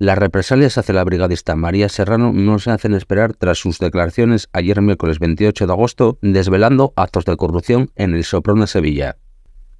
Las represalias hacia la brigadista María Serrano no se hacen esperar tras sus declaraciones ayer miércoles 28 de agosto desvelando actos de corrupción en el Soprano de Sevilla.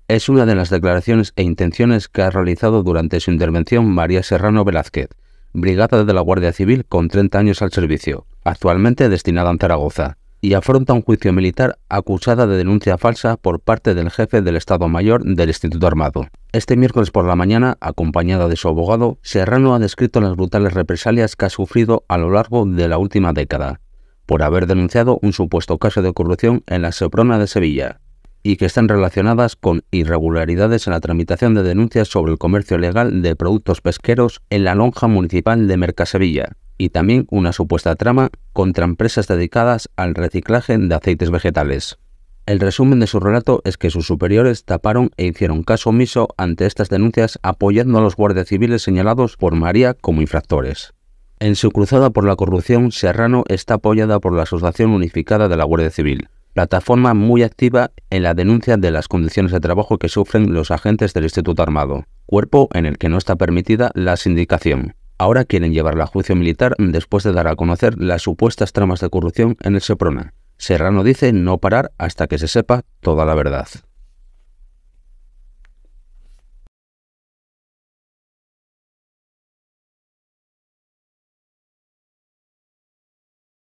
Es una de las declaraciones e intenciones que ha realizado durante su intervención María Serrano Velázquez, brigada de la Guardia Civil con 30 años al servicio, actualmente destinada en Zaragoza y afronta un juicio militar acusada de denuncia falsa por parte del jefe del Estado Mayor del Instituto Armado. Este miércoles por la mañana, acompañada de su abogado, Serrano ha descrito las brutales represalias que ha sufrido a lo largo de la última década por haber denunciado un supuesto caso de corrupción en la Seprona de Sevilla y que están relacionadas con irregularidades en la tramitación de denuncias sobre el comercio legal de productos pesqueros en la lonja municipal de Mercasevilla, y también una supuesta trama contra empresas dedicadas al reciclaje de aceites vegetales. El resumen de su relato es que sus superiores taparon e hicieron caso omiso ante estas denuncias apoyando a los guardias civiles señalados por María como infractores. En su cruzada por la corrupción, Serrano está apoyada por la Asociación Unificada de la Guardia Civil, plataforma muy activa en la denuncia de las condiciones de trabajo que sufren los agentes del Instituto Armado, cuerpo en el que no está permitida la sindicación ahora quieren llevarla a juicio militar después de dar a conocer las supuestas tramas de corrupción en el Seprona. Serrano dice no parar hasta que se sepa toda la verdad.